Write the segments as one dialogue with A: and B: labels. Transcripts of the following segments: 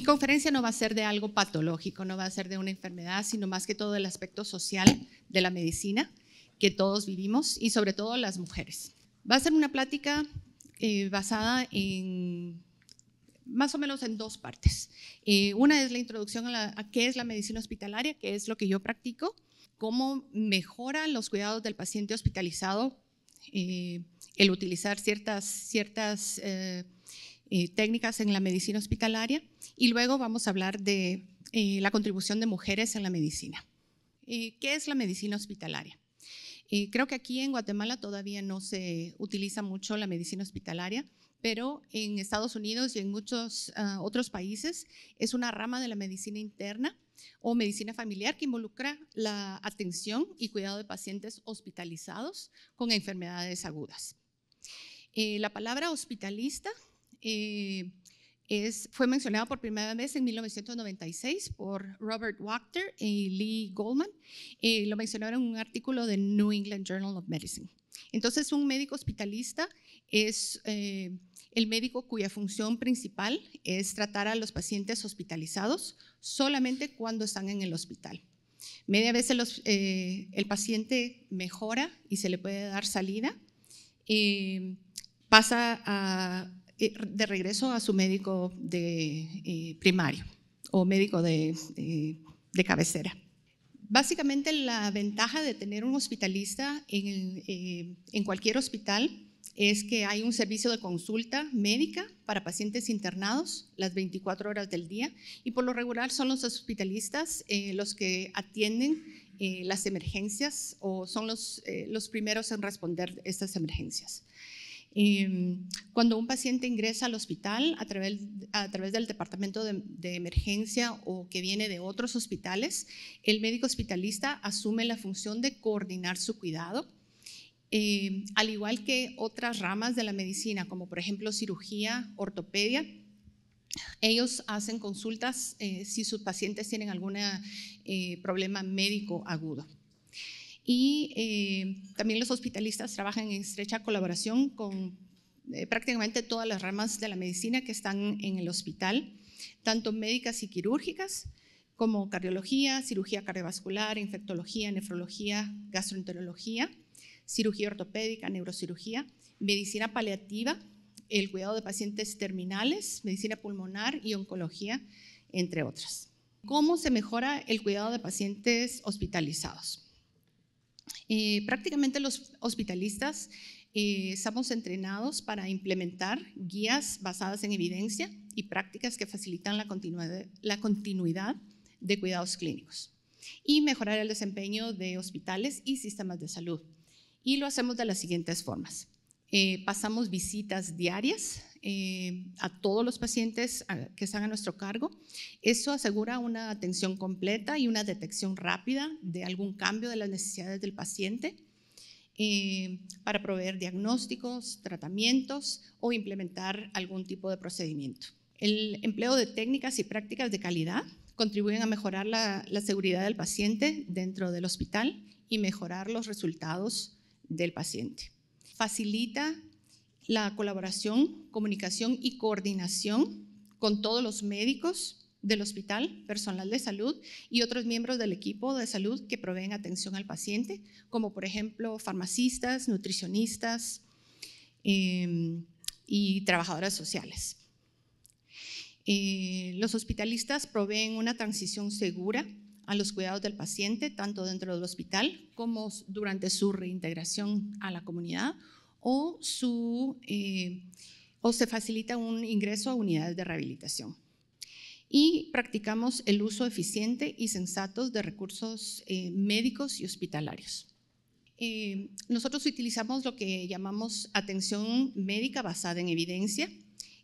A: mi conferencia no va a ser de algo patológico, no va a ser de una enfermedad, sino más que todo del aspecto social de la medicina que todos vivimos y sobre todo las mujeres. Va a ser una plática eh, basada en más o menos en dos partes. Eh, una es la introducción a, qué es la medicina hospitalaria, qué es lo que yo practico, cómo mejora los cuidados del paciente hospitalizado eh, el utilizar ciertas, ciertas eh, técnicas en la medicina hospitalaria y luego vamos a hablar de eh, la contribución de mujeres en la medicina. Eh, ¿Qué es la medicina hospitalaria? creo que aquí en Guatemala todavía no se utiliza mucho la medicina hospitalaria, pero en Estados Unidos y en muchos ah, otros países es una rama de la medicina interna o medicina familiar que involucra la atención y cuidado de pacientes hospitalizados con enfermedades agudas. la palabra hospitalista eh, es, fue mencionado por primera vez en 1996 por Robert Wachter y Lee Goldman. y eh, lo mencionaron en un artículo de New England Journal of Medicine. Entonces, un médico hospitalista es eh, el médico cuya función principal es tratar a los pacientes hospitalizados solamente cuando están en el hospital. Media vez el paciente mejora y se le puede dar salida. pasa a de regreso a su médico de eh, primario o médico eh, de, cabecera. Básicamente la ventaja de tener un hospitalista eh, en, cualquier hospital es que hay un servicio de consulta médica para pacientes internados las 24 horas del día y por lo regular son los hospitalistas los que atienden las emergencias o son los, los primeros en responder estas emergencias. Mm, cuando un paciente ingresa al hospital a través, a través del departamento de, emergencia o que viene de otros hospitales, el médico hospitalista asume la función de coordinar su cuidado. Eh, al igual que otras ramas de la medicina, como por ejemplo cirugía, ortopedia, ellos hacen consultas eh, si sus pacientes tienen algún eh, problema médico agudo y eh, también los hospitalistas trabajan en estrecha colaboración con eh, prácticamente todas las ramas de la medicina que están en el hospital, tanto médicas y quirúrgicas como cardiología, cirugía cardiovascular, infectología, nefrología, gastroenterología, cirugía ortopédica, neurocirugía, medicina paliativa, el cuidado de pacientes terminales, medicina pulmonar y oncología, entre otras. ¿Cómo se mejora el cuidado de pacientes hospitalizados? prácticamente los hospitalistas eh, estamos entrenados para implementar guías basadas en evidencia y prácticas que facilitan la continuidad, de cuidados clínicos y mejorar el desempeño de hospitales y sistemas de salud. Y lo hacemos de las siguientes formas. Eh, pasamos visitas diarias eh, a todos los pacientes que están a nuestro cargo. Eso asegura una atención completa y una detección rápida de algún cambio de las necesidades del paciente eh, para proveer diagnósticos, tratamientos o implementar algún tipo de procedimiento. El empleo de técnicas y prácticas de calidad contribuyen a mejorar la, la seguridad del paciente dentro del hospital y mejorar los resultados del paciente. Facilita la colaboración, comunicación y coordinación con todos los médicos del hospital, personal de salud y otros miembros del equipo de salud que proveen atención al paciente, como por ejemplo farmacistas, nutricionistas em, y trabajadoras sociales. Eh, los hospitalistas proveen una transición segura a los cuidados del paciente, tanto dentro del hospital como durante su reintegración a la comunidad eh, o, se facilita un ingreso a unidades de rehabilitación. Y practicamos el uso eficiente y sensato de recursos eh, médicos y hospitalarios. Eh, nosotros utilizamos lo que llamamos atención médica basada en evidencia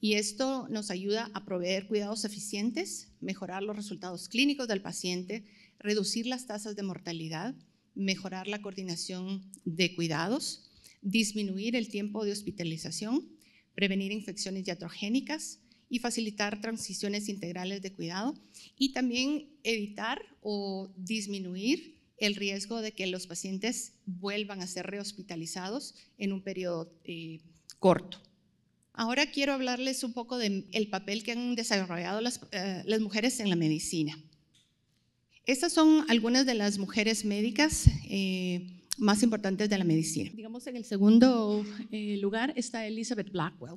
A: y esto nos ayuda a proveer cuidados eficientes, mejorar los resultados clínicos del paciente, reducir las tasas de mortalidad, mejorar la coordinación de cuidados disminuir el tiempo de hospitalización, prevenir infecciones diatrogénicas y facilitar transiciones integrales de cuidado y también evitar o disminuir el riesgo de que los pacientes vuelvan a ser rehospitalizados en un periodo eh, corto. Ahora quiero hablarles un poco del papel que han desarrollado las, eh, mujeres en la medicina. Estas son algunas de las mujeres médicas eh, más importantes de la medicina. Digamos, en el segundo eh, lugar está Elizabeth Blackwell.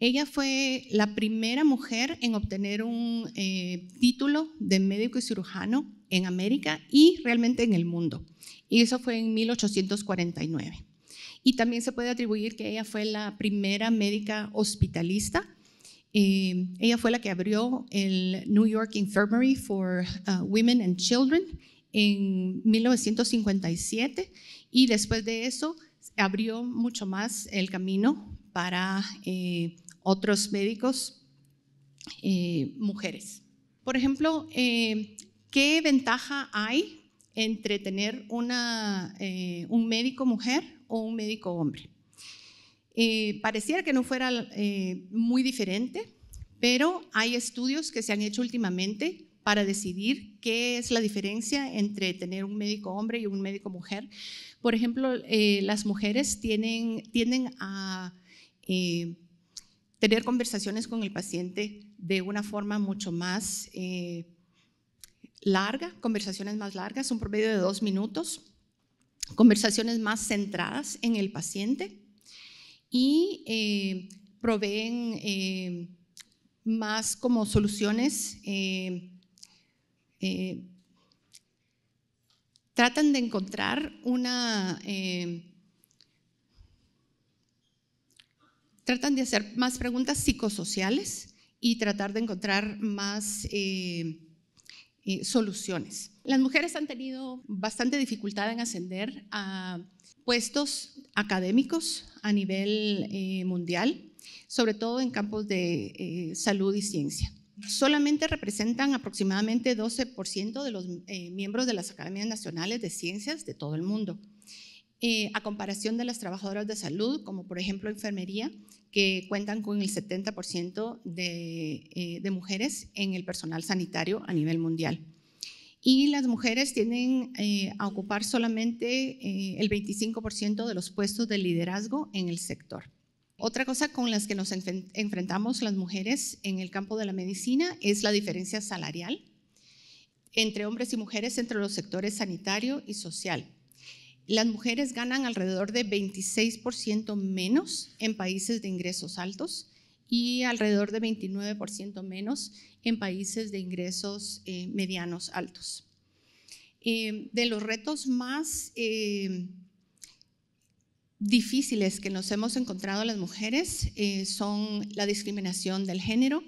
A: Ella fue la primera mujer en obtener un eh, título de médico y cirujano en América y realmente en el mundo. Y eso fue en 1849. Y también se puede atribuir que ella fue la primera médica hospitalista. Eh, ella fue la que abrió el New York Infirmary for uh, Women and Children en 1957 y después de eso abrió mucho más el camino para eh, otros médicos eh, mujeres. Por ejemplo, eh, ¿qué ventaja hay entre tener una, un médico mujer o un médico hombre? pareciera que no fuera muy diferente, pero hay estudios que se han hecho últimamente para decidir qué es la diferencia entre tener un médico hombre y un médico mujer. Por ejemplo, eh, las mujeres tienen, tienden a eh, tener conversaciones con el paciente de una forma mucho más eh, larga, conversaciones más largas, un promedio de dos minutos, conversaciones más centradas en el paciente y proveen más como soluciones eh, tratan de encontrar una... Eh, tratan de hacer más preguntas psicosociales y tratar de encontrar más eh, soluciones. Las mujeres han tenido bastante dificultad en ascender a puestos académicos a nivel mundial, sobre todo en campos de salud y ciencia solamente representan aproximadamente 12% de los eh, miembros de las Academias Nacionales de Ciencias de todo el mundo. Eh, a comparación de las trabajadoras de salud, como por ejemplo enfermería, que cuentan con el 70% eh, de, mujeres en el personal sanitario a nivel mundial. Y las mujeres tienen a ocupar solamente el 25% de los puestos de liderazgo en el sector. Otra cosa con las que nos enfrentamos las mujeres en el campo de la medicina es la diferencia salarial entre hombres y mujeres entre los sectores sanitario y social. Las mujeres ganan alrededor de 26% menos en países de ingresos altos y alrededor de 29% menos en países de ingresos eh, medianos altos. Eh, de los retos más eh, difíciles que nos hemos encontrado las mujeres eh, son la discriminación del género,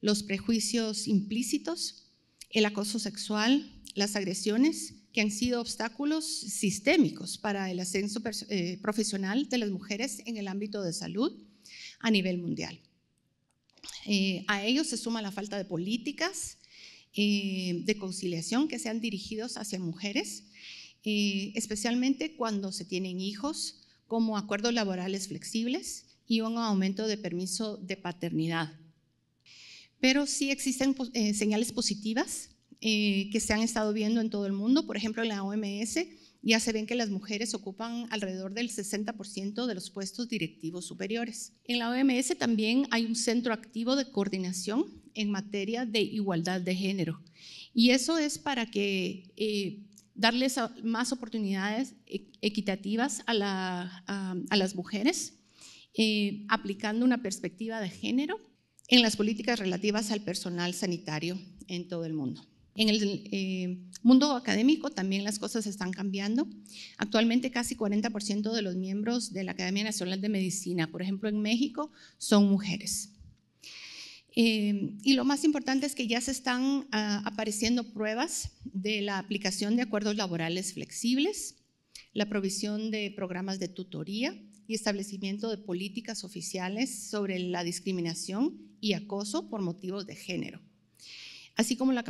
A: los prejuicios implícitos, el acoso sexual, las agresiones, que han sido obstáculos sistémicos para el ascenso eh, profesional de las mujeres en el ámbito de salud a nivel mundial. Eh, a ello se suma la falta de políticas de conciliación que sean dirigidos hacia mujeres, especialmente cuando se tienen hijos, como acuerdos laborales flexibles y un aumento de permiso de paternidad. Pero sí existen eh, señales positivas eh, que se han estado viendo en todo el mundo. Por ejemplo, en la OMS ya se ven que las mujeres ocupan alrededor del 60% de los puestos directivos superiores. En la OMS también hay un centro activo de coordinación en materia de igualdad de género. Y eso es para que eh, darles más oportunidades e, equitativas a, las mujeres, eh, aplicando una perspectiva de género en las políticas relativas al personal sanitario en todo el mundo. En el eh, mundo académico también las cosas están cambiando. Actualmente casi 40% de los miembros de la Academia Nacional de Medicina, por ejemplo en México, son mujeres. Em, y lo más importante es que ya se están ah, apareciendo pruebas de la aplicación de acuerdos laborales flexibles, la provisión de programas de tutoría y establecimiento de políticas oficiales sobre la discriminación y acoso por motivos de género, así como la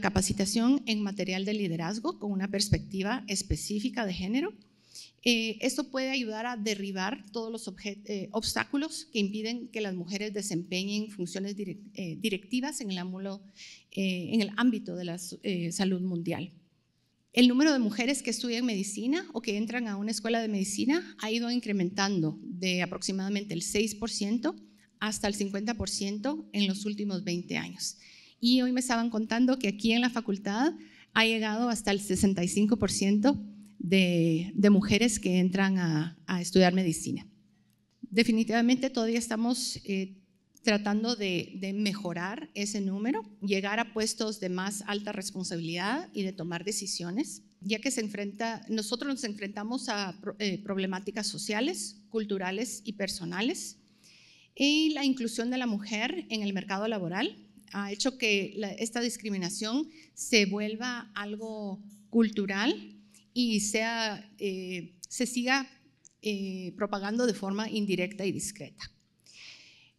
A: capacitación en material de liderazgo con una perspectiva específica de género eh, esto puede ayudar a derribar todos los eh, obstáculos que impiden que las mujeres desempeñen funciones eh, directivas en el, en el, ámbito de la salud mundial. El número de mujeres que estudian medicina o que entran a una escuela de medicina ha ido incrementando de aproximadamente el 6% hasta el 50% en los últimos 20 años. Y hoy me estaban contando que aquí en la facultad ha llegado hasta el 65% de, mujeres que entran a, estudiar medicina. Definitivamente todavía estamos eh, tratando de, mejorar ese número, llegar a puestos de más alta responsabilidad y de tomar decisiones ya que se enfrenta, nosotros nos enfrentamos a eh, problemáticas sociales, culturales y personales. Y la inclusión de la mujer en el mercado laboral ha hecho que esta discriminación se vuelva algo cultural y eh, se siga eh, propagando de forma indirecta y discreta.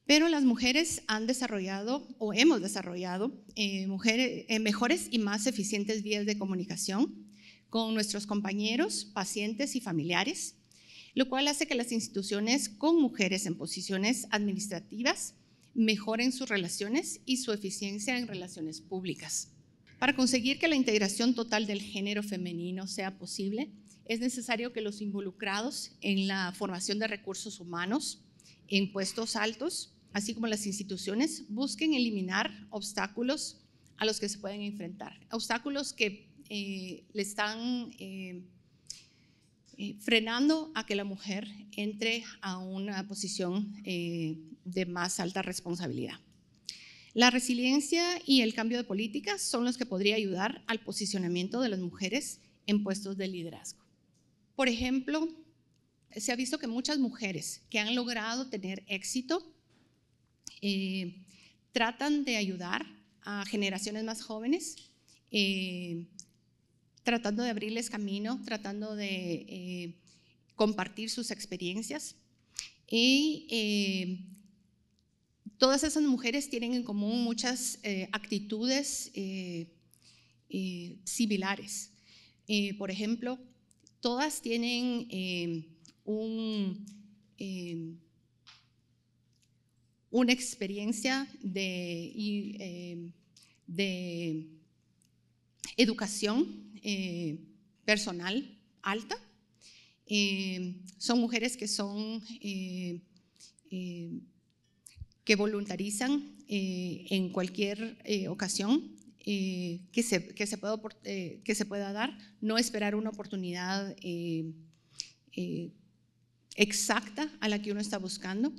A: Pero las mujeres han desarrollado o hemos desarrollado eh, mujeres, mejores y más eficientes vías de comunicación con nuestros compañeros, pacientes y familiares, lo cual hace que las instituciones con mujeres en posiciones administrativas mejoren sus relaciones y su eficiencia en relaciones públicas. Para conseguir que la integración total del género femenino sea posible, es necesario que los involucrados en la formación de recursos humanos, en puestos altos, así como las instituciones, busquen eliminar obstáculos a los que se pueden enfrentar, obstáculos que eh, le están eh, eh, frenando a que la mujer entre a una posición de más alta responsabilidad. La resiliencia y el cambio de políticas son los que podría ayudar al posicionamiento de las mujeres en puestos de liderazgo. Por ejemplo, se ha visto que muchas mujeres que han logrado tener éxito eh, tratan de ayudar a generaciones más jóvenes, eh, tratando de abrirles camino, tratando de eh, compartir sus experiencias. Y Todas esas mujeres tienen en común muchas eh, actitudes eh, eh, similares. por ejemplo, todas tienen una experiencia de, educación personal alta. son mujeres que son que voluntarizan eh, en cualquier eh, ocasión eh, que, se, que, se pueda, que se pueda dar, no esperar una oportunidad exacta a la que uno está buscando.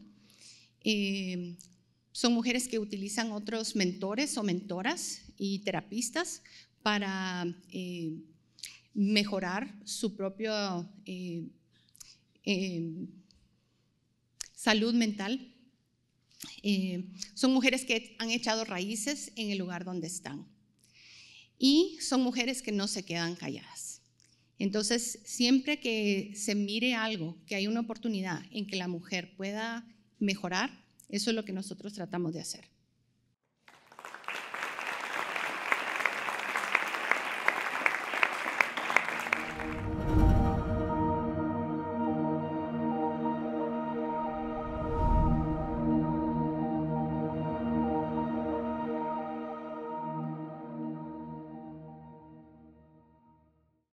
A: son mujeres que utilizan otros mentores o mentoras y terapistas para mejorar su propia salud mental eh, son mujeres que han echado raíces en el lugar donde están. Y son mujeres que no se quedan calladas. Entonces, siempre que se mire algo, que hay una oportunidad en que la mujer pueda mejorar, eso es lo que nosotros tratamos de hacer.